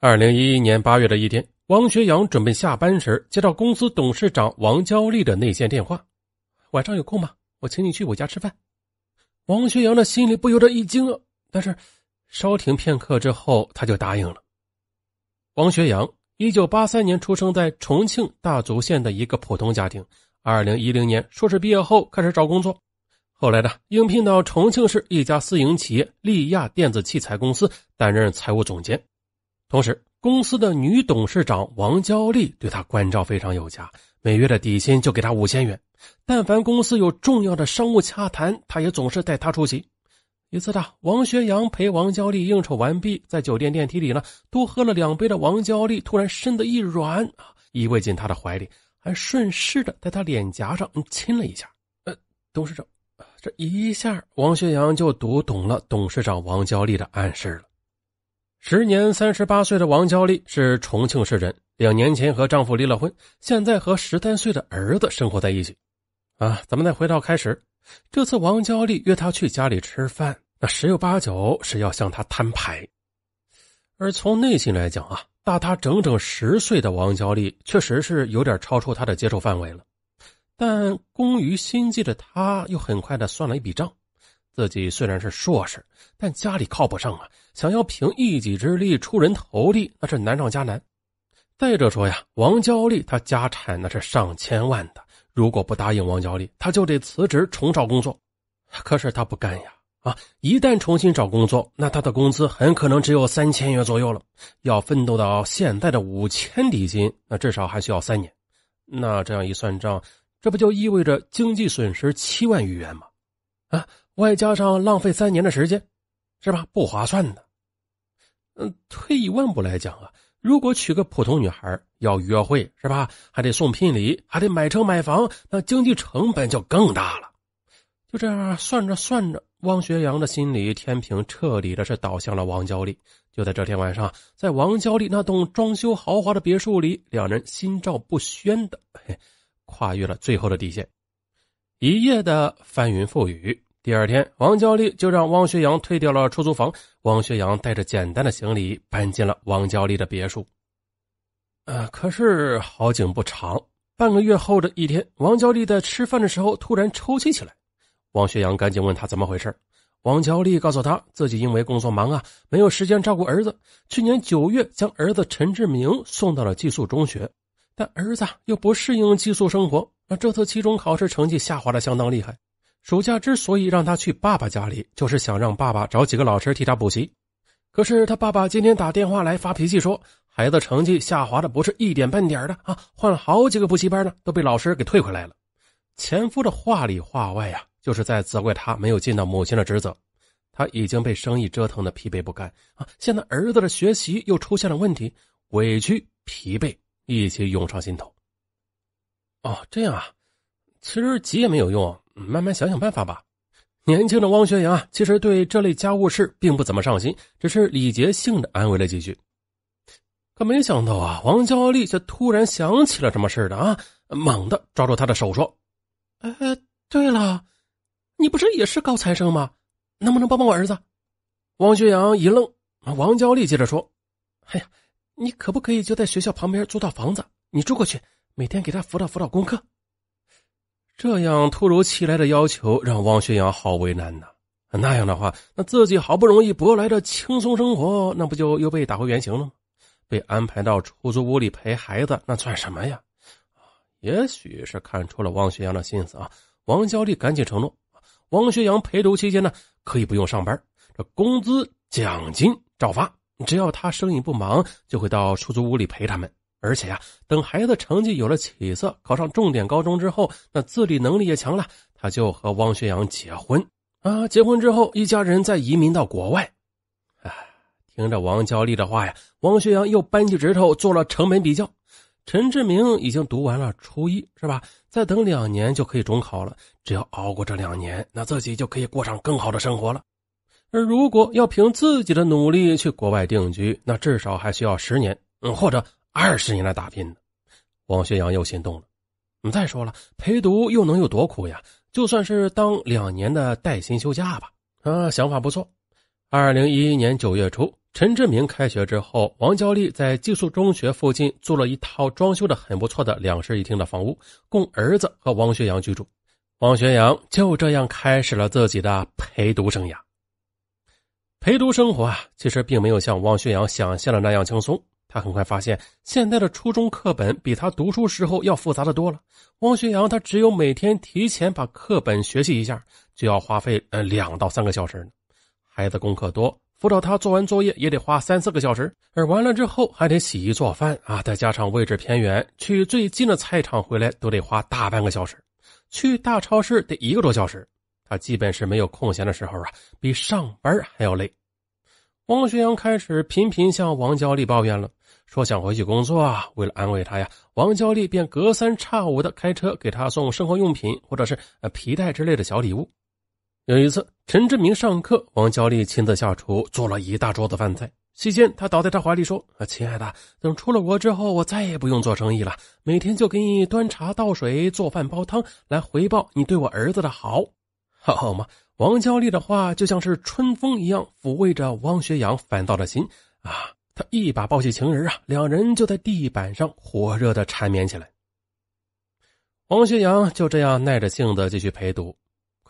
二零一一年八月的一天，王学阳准备下班时，接到公司董事长王娇丽的内线电话：“晚上有空吗？我请你去我家吃饭。”王学阳的心里不由得一惊，但是稍停片刻之后，他就答应了。王学阳，一九八三年出生在重庆大足县的一个普通家庭。二零一零年硕士毕业后开始找工作，后来呢，应聘到重庆市一家私营企业利亚电子器材公司担任财务总监。同时，公司的女董事长王娇丽对他关照非常有加，每月的底薪就给他五千元。但凡公司有重要的商务洽谈，他也总是带她出席。一次呢，王学阳陪王娇丽应酬完毕，在酒店电梯里呢，多喝了两杯的王娇丽突然身子一软，啊，依偎进他的怀里。还顺势的在他脸颊上亲了一下。呃，董事长，这一下王学阳就读懂了董事长王娇丽的暗示了。时年三十八岁的王娇丽是重庆市人，两年前和丈夫离了婚，现在和十三岁的儿子生活在一起。啊，咱们再回到开始，这次王娇丽约他去家里吃饭，那十有八九是要向他摊牌。而从内心来讲啊。大他整整十岁的王娇丽确实是有点超出他的接受范围了，但工于心计的他又很快的算了一笔账：自己虽然是硕士，但家里靠不上啊，想要凭一己之力出人头地，那是难上加难。再者说呀，王娇丽她家产那是上千万的，如果不答应王娇丽，他就得辞职重找工作，可是他不干呀。啊，一旦重新找工作，那他的工资很可能只有三千元左右了。要奋斗到现在的五千底薪，那至少还需要三年。那这样一算账，这不就意味着经济损失七万余元吗？啊，外加上浪费三年的时间，是吧？不划算的。嗯，退一万步来讲啊，如果娶个普通女孩，要约会是吧？还得送聘礼，还得买车买房，那经济成本就更大了。就这样算着算着。汪学阳的心里天平彻底的是倒向了王娇丽。就在这天晚上，在王娇丽那栋装修豪华的别墅里，两人心照不宣的跨越了最后的底线。一夜的翻云覆雨，第二天，王娇丽就让汪学阳退掉了出租房。汪学阳带着简单的行李搬进了王娇丽的别墅。呃，可是好景不长，半个月后的一天，王娇丽在吃饭的时候突然抽泣起来。王学阳赶紧问他怎么回事王乔丽告诉他自己因为工作忙啊，没有时间照顾儿子。去年九月将儿子陈志明送到了寄宿中学，但儿子又不适应寄宿生活，那这次期中考试成绩下滑的相当厉害。暑假之所以让他去爸爸家里，就是想让爸爸找几个老师替他补习。可是他爸爸今天打电话来发脾气说，孩子成绩下滑的不是一点半点的啊，换了好几个补习班呢，都被老师给退回来了。前夫的话里话外呀。就是在责怪他没有尽到母亲的职责，他已经被生意折腾的疲惫不堪啊！现在儿子的学习又出现了问题，委屈、疲惫一起涌上心头。哦，这样啊，其实急也没有用，慢慢想想办法吧。年轻的汪学阳啊，其实对这类家务事并不怎么上心，只是礼节性的安慰了几句。可没想到啊，王娇丽却突然想起了什么事的啊，猛地抓住他的手说：“哎，对了。”你不是也是高材生吗？能不能帮帮我儿子？王学阳一愣，王娇丽接着说：“哎呀，你可不可以就在学校旁边租套房子，你住过去，每天给他辅导辅导功课？”这样突如其来的要求让汪学阳好为难呐。那样的话，那自己好不容易博来的轻松生活，那不就又被打回原形了吗？被安排到出租屋里陪孩子，那算什么呀？也许是看出了汪学阳的心思啊，王娇丽赶紧承诺。王学阳陪读期间呢，可以不用上班，这工资奖金照发。只要他生意不忙，就会到出租屋里陪他们。而且呀，等孩子成绩有了起色，考上重点高中之后，那自理能力也强了，他就和王学阳结婚啊。结婚之后，一家人再移民到国外。听着王娇丽的话呀，王学阳又扳起指头做了成本比较。陈志明已经读完了初一，是吧？再等两年就可以中考了。只要熬过这两年，那自己就可以过上更好的生活了。而如果要凭自己的努力去国外定居，那至少还需要十年，嗯，或者二十年来打拼。王学阳又心动了。再说了，陪读又能有多苦呀？就算是当两年的带薪休假吧。啊，想法不错。二零一一年九月初。陈志明开学之后，王娇丽在寄宿中学附近租了一套装修的很不错的两室一厅的房屋，供儿子和王学阳居住。王学阳就这样开始了自己的陪读生涯。陪读生活啊，其实并没有像王学阳想象的那样轻松。他很快发现，现在的初中课本比他读书时候要复杂的多了。王学阳他只有每天提前把课本学习一下，就要花费呃两到三个小时呢。孩子功课多。辅导他做完作业也得花三四个小时，而完了之后还得洗衣做饭啊，再加上位置偏远，去最近的菜场回来都得花大半个小时，去大超市得一个多小时。他基本是没有空闲的时候啊，比上班还要累。汪学阳开始频频向王娇丽抱怨了，说想回去工作啊。为了安慰他呀，王娇丽便隔三差五的开车给他送生活用品，或者是呃皮带之类的小礼物。有一次，陈志明上课，王娇丽亲自下厨做了一大桌子饭菜。期间，他倒在他怀里说：“啊，亲爱的，等出了国之后，我再也不用做生意了，每天就给你端茶倒水、做饭煲汤来回报你对我儿子的好，好嘛，吗？”王娇丽的话就像是春风一样抚慰着王学阳烦躁的心啊！他一把抱起情人啊，两人就在地板上火热地缠绵起来。王学阳就这样耐着性子继续陪读。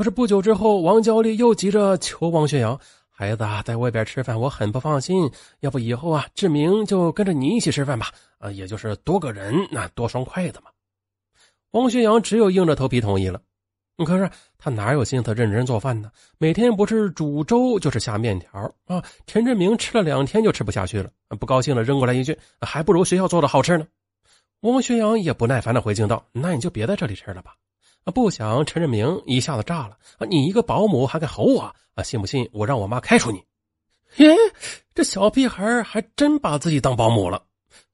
可是不久之后，王娇丽又急着求王学阳：“孩子啊，在外边吃饭我很不放心，要不以后啊，志明就跟着你一起吃饭吧？啊，也就是多个人，那多双筷子嘛。”王学阳只有硬着头皮同意了。可是他哪有心思认真做饭呢？每天不是煮粥就是下面条啊。陈志明吃了两天就吃不下去了，不高兴了，扔过来一句：“还不如学校做的好吃呢。”王学阳也不耐烦的回敬道：“那你就别在这里吃了吧。”啊！不想陈志明一下子炸了啊！你一个保姆还敢吼我啊？信不信我让我妈开除你？嘿，这小屁孩还真把自己当保姆了。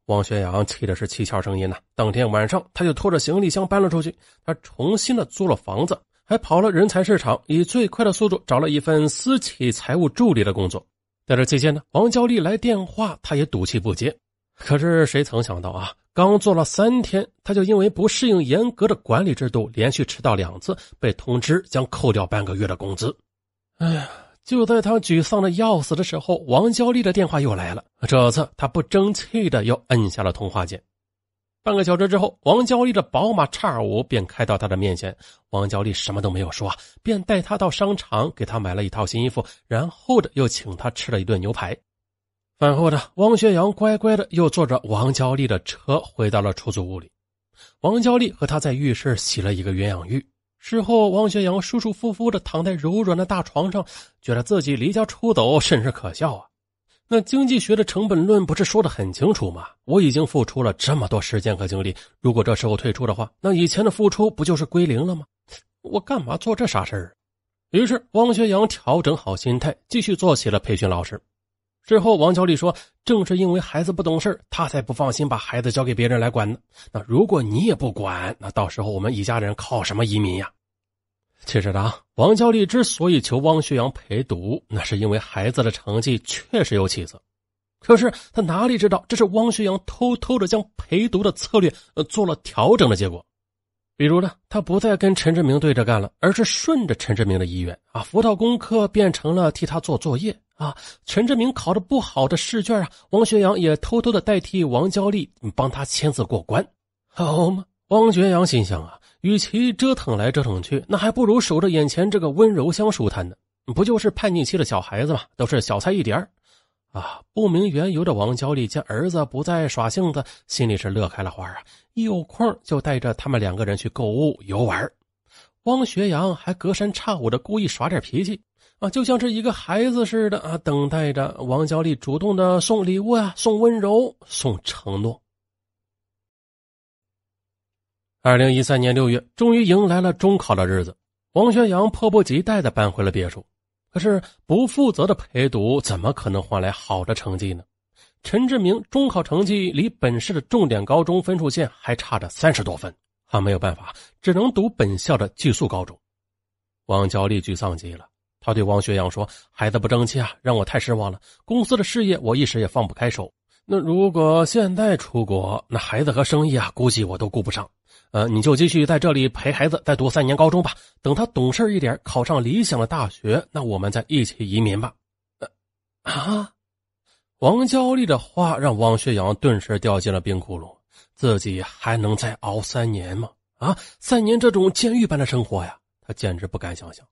王学阳气的是七窍生音呐！当天晚上他就拖着行李箱搬了出去，他重新的租了房子，还跑了人才市场，以最快的速度找了一份私企财务助理的工作。在这期间呢，王娇丽来电话，他也赌气不接。可是谁曾想到啊？刚做了三天，他就因为不适应严格的管理制度，连续迟到两次，被通知将扣掉半个月的工资。哎呀，就在他沮丧的要死的时候，王娇丽的电话又来了。这次他不争气的又摁下了通话键。半个小时之后，王娇丽的宝马叉五便开到他的面前。王娇丽什么都没有说，便带他到商场给他买了一套新衣服，然后又请他吃了一顿牛排。饭后呢，汪学阳乖乖的又坐着王娇丽的车回到了出租屋里。王娇丽和他在浴室洗了一个鸳鸯浴。事后，汪学阳舒舒服服的躺在柔软的大床上，觉得自己离家出走甚是可笑啊！那经济学的成本论不是说的很清楚吗？我已经付出了这么多时间和精力，如果这时候退出的话，那以前的付出不就是归零了吗？我干嘛做这傻事儿？于是，汪学阳调整好心态，继续做起了培训老师。之后，王娇丽说：“正是因为孩子不懂事她才不放心把孩子交给别人来管呢。那如果你也不管，那到时候我们一家人靠什么移民呀？”其实呢，王娇丽之所以求汪学阳陪读，那是因为孩子的成绩确实有起色。可是他哪里知道，这是汪学阳偷偷的将陪读的策略呃做了调整的结果。比如呢，他不再跟陈志明对着干了，而是顺着陈志明的意愿啊，辅导功课变成了替他做作业。啊，陈志明考的不好的试卷啊，王学阳也偷偷的代替王娇丽帮他签字过关，好吗？王学阳心想啊，与其折腾来折腾去，那还不如守着眼前这个温柔乡舒坦呢。不就是叛逆期的小孩子嘛，都是小菜一碟啊，不明缘由的王娇丽见儿子不再耍性子，心里是乐开了花啊，一有空就带着他们两个人去购物游玩。王学阳还隔三差五的故意耍点脾气。啊，就像是一个孩子似的啊，等待着王小丽主动的送礼物啊，送温柔，送承诺。二零一三年六月，终于迎来了中考的日子，王宣扬迫不及待的搬回了别墅。可是，不负责的陪读怎么可能换来好的成绩呢？陈志明中考成绩离本市的重点高中分数线还差着三十多分，啊，没有办法，只能读本校的寄宿高中。王小丽沮丧极了。他对王学阳说：“孩子不争气啊，让我太失望了。公司的事业我一时也放不开手。那如果现在出国，那孩子和生意啊，估计我都顾不上。呃，你就继续在这里陪孩子再读三年高中吧。等他懂事一点，考上理想的大学，那我们再一起移民吧。”啊！王娇丽的话让王学阳顿时掉进了冰窟窿。自己还能再熬三年吗？啊，三年这种监狱般的生活呀，他简直不敢想象。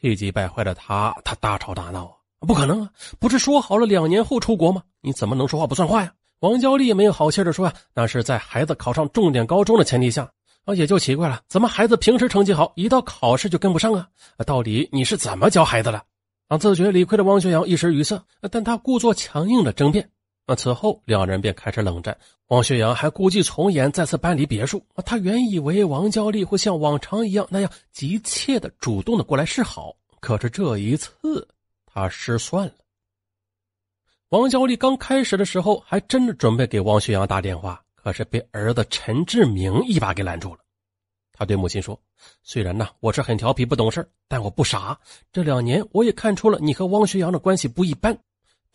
气急败坏的他，他大吵大闹啊！不可能啊！不是说好了两年后出国吗？你怎么能说话不算话呀？王娇丽没有好气的说：“啊，那是在孩子考上重点高中的前提下啊，也就奇怪了，怎么孩子平时成绩好，一到考试就跟不上啊？到底你是怎么教孩子的？”啊，自觉理亏的汪学阳一时语塞，但他故作强硬的争辩。那此后，两人便开始冷战。王学阳还故伎重演，再次搬离别墅。他原以为王娇丽会像往常一样那样急切的主动的过来示好，可是这一次他失算了。王娇丽刚开始的时候还真的准备给王学阳打电话，可是被儿子陈志明一把给拦住了。他对母亲说：“虽然呢，我是很调皮不懂事但我不傻。这两年我也看出了你和王学阳的关系不一般。”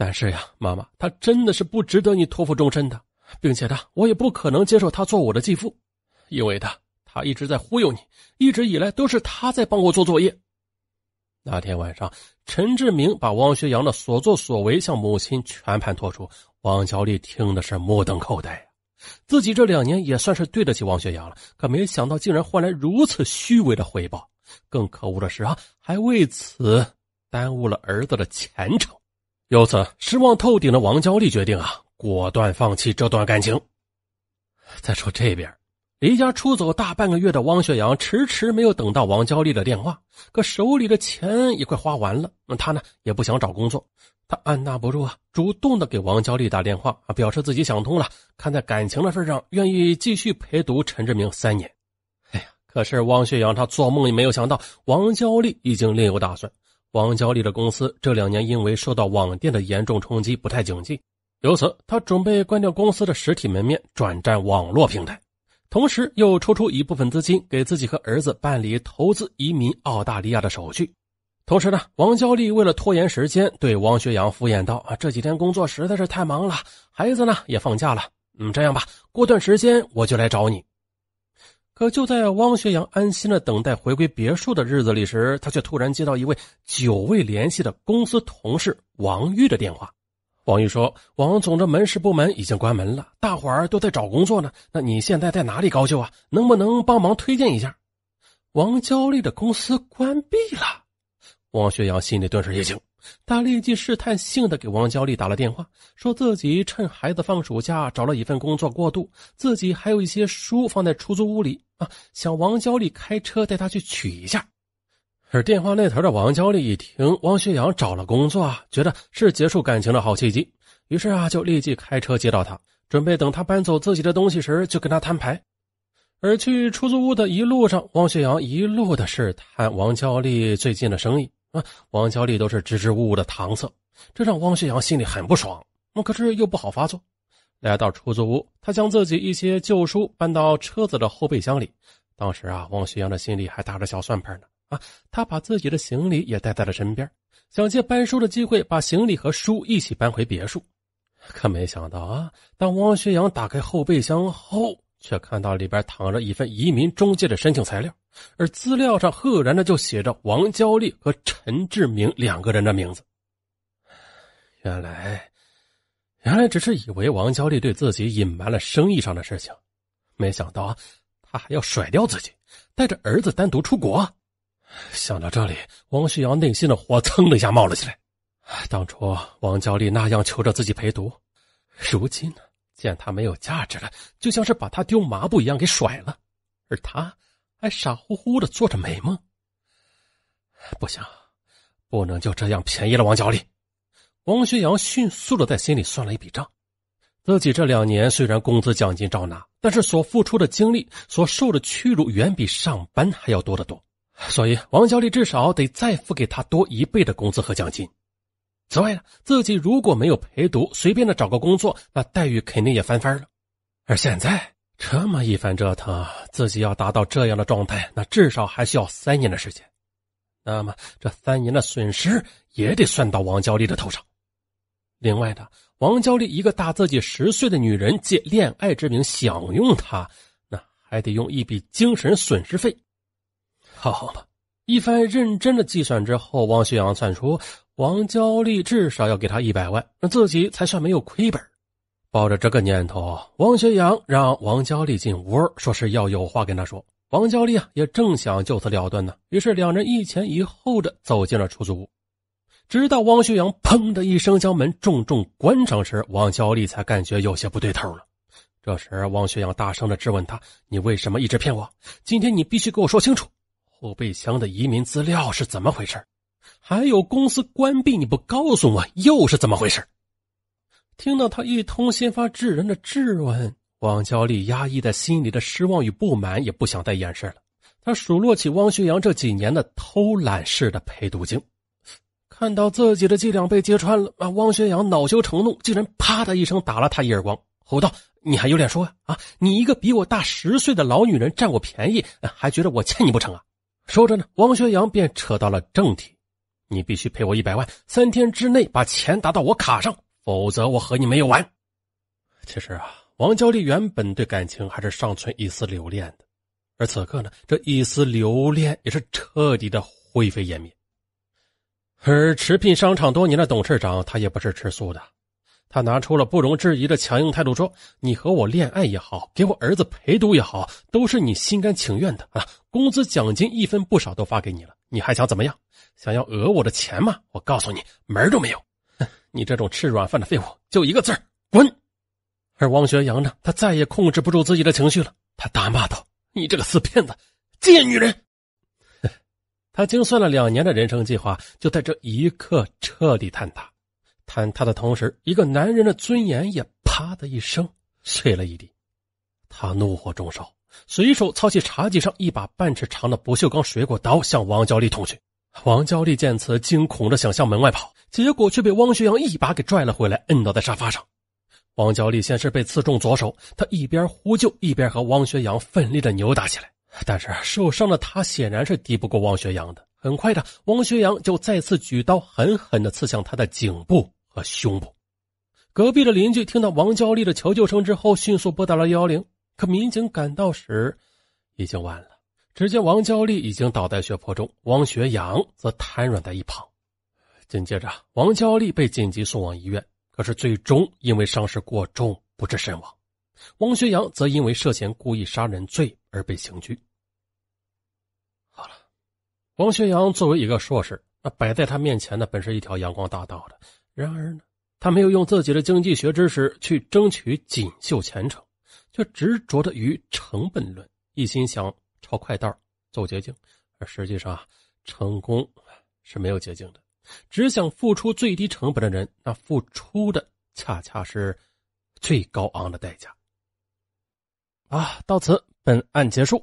但是呀，妈妈，他真的是不值得你托付终身的，并且他，我也不可能接受他做我的继父，因为他，他一直在忽悠你，一直以来都是他在帮我做作业。那天晚上，陈志明把汪学阳的所作所为向母亲全盘托出，王小丽听的是目瞪口呆呀，自己这两年也算是对得起王学阳了，可没想到竟然换来如此虚伪的回报，更可恶的是啊，还为此耽误了儿子的前程。由此，失望透顶的王娇丽决定啊，果断放弃这段感情。再说这边，离家出走大半个月的汪学阳，迟迟没有等到王娇丽的电话，可手里的钱也快花完了。那他呢，也不想找工作，他按捺不住啊，主动的给王娇丽打电话啊，表示自己想通了，看在感情的份上，愿意继续陪读陈志明三年。哎呀，可是汪学阳他做梦也没有想到，王娇丽已经另有打算。王娇丽的公司这两年因为受到网店的严重冲击，不太景气，由此她准备关掉公司的实体门面，转战网络平台，同时又抽出一部分资金给自己和儿子办理投资移民澳大利亚的手续。同时呢，王娇丽为了拖延时间，对王学阳敷衍道：“啊，这几天工作实在是太忙了，孩子呢也放假了，嗯，这样吧，过段时间我就来找你。”可就在汪学阳安心的等待回归别墅的日子里时，他却突然接到一位久未联系的公司同事王玉的电话。王玉说：“王总，的门市部门已经关门了，大伙儿都在找工作呢。那你现在在哪里高就啊？能不能帮忙推荐一下？”王娇丽的公司关闭了，汪学阳心里顿时一惊，他立即试探性的给王娇丽打了电话，说自己趁孩子放暑假找了一份工作过渡，自己还有一些书放在出租屋里。啊，想王娇丽开车带他去取一下，而电话那头的王娇丽一听，汪学阳找了工作啊，觉得是结束感情的好契机，于是啊，就立即开车接到他，准备等他搬走自己的东西时就跟他摊牌。而去出租屋的一路上，汪学阳一路的试探王娇丽最近的生意啊，王娇丽都是支支吾吾的搪塞，这让汪学阳心里很不爽，可是又不好发作。来到出租屋，他将自己一些旧书搬到车子的后备箱里。当时啊，汪学阳的心里还打着小算盘呢。啊，他把自己的行李也带在了身边，想借搬书的机会把行李和书一起搬回别墅。可没想到啊，当汪学阳打开后备箱后，却看到里边躺着一份移民中介的申请材料，而资料上赫然的就写着王娇丽和陈志明两个人的名字。原来。原来只是以为王娇丽对自己隐瞒了生意上的事情，没想到他还要甩掉自己，带着儿子单独出国。想到这里，王旭阳内心的火蹭的一下冒了起来。当初王娇丽那样求着自己陪读，如今呢，见他没有价值了，就像是把他丢麻布一样给甩了，而他还傻乎乎的做着美梦。不行，不能就这样便宜了王娇丽。王学阳迅速的在心里算了一笔账，自己这两年虽然工资奖金照拿，但是所付出的精力、所受的屈辱远比上班还要多得多。所以王娇丽至少得再付给他多一倍的工资和奖金。此外，自己如果没有陪读，随便的找个工作，那待遇肯定也翻番了。而现在这么一番折腾，自己要达到这样的状态，那至少还需要三年的时间。那么这三年的损失也得算到王娇丽的头上。另外的，王娇丽一个大自己十岁的女人借恋爱之名享用他，那还得用一笔精神损失费。好吧，一番认真的计算之后，王学阳算出王娇丽至少要给他一百万，那自己才算没有亏本。抱着这个念头，王学阳让王娇丽进屋，说是要有话跟他说。王娇丽啊，也正想就此了断呢，于是两人一前一后的走进了出租屋。直到汪学阳砰的一声将门重重关上时，王娇丽才感觉有些不对头了。这时，汪学阳大声的质问他：“你为什么一直骗我？今天你必须给我说清楚，后备箱的移民资料是怎么回事？还有公司关闭，你不告诉我又是怎么回事？”听到他一通先发制人的质问，王娇丽压抑在心里的失望与不满也不想再掩饰了，他数落起汪学阳这几年的偷懒式的陪读经。看到自己的伎俩被揭穿了啊！汪学阳恼羞成怒，竟然啪的一声打了他一耳光，吼道：“你还有脸说啊？你一个比我大十岁的老女人占我便宜，还觉得我欠你不成啊？”说着呢，汪学阳便扯到了正题：“你必须赔我一百万，三天之内把钱打到我卡上，否则我和你没有完。”其实啊，王娇丽原本对感情还是尚存一丝留恋的，而此刻呢，这一丝留恋也是彻底的灰飞烟灭。而驰聘商场多年的董事长，他也不是吃素的，他拿出了不容置疑的强硬态度说：“你和我恋爱也好，给我儿子陪读也好，都是你心甘情愿的啊！工资奖金一分不少都发给你了，你还想怎么样？想要讹我的钱吗？我告诉你，门都没有！哼，你这种吃软饭的废物，就一个字滚！”而汪学阳呢，他再也控制不住自己的情绪了，他大骂道：“你这个死骗子，贱女人！”他精算了两年的人生计划，就在这一刻彻底坍塌。坍塌的同时，一个男人的尊严也“啪”的一声碎了一地。他怒火中烧，随手操起茶几上一把半尺长的不锈钢水果刀，向王娇丽捅去。王娇丽见此，惊恐着想向门外跑，结果却被汪学阳一把给拽了回来，摁倒在沙发上。王娇丽先是被刺中左手，她一边呼救，一边和汪学阳奋力的扭打起来。但是受伤的他显然是敌不过王学阳的。很快的，王学阳就再次举刀，狠狠的刺向他的颈部和胸部。隔壁的邻居听到王娇丽的求救声之后，迅速拨打了幺幺零。可民警赶到时，已经晚了。只见王娇丽已经倒在血泊中，王学阳则瘫软在一旁。紧接着，王娇丽被紧急送往医院，可是最终因为伤势过重，不治身亡。王学阳则因为涉嫌故意杀人罪而被刑拘。好了，王学阳作为一个硕士，那摆在他面前的本是一条阳光大道的。然而呢，他没有用自己的经济学知识去争取锦绣前程，却执着的于成本论，一心想抄快道走捷径。而实际上啊，成功是没有捷径的。只想付出最低成本的人，那付出的恰恰是最高昂的代价。啊，到此本案结束。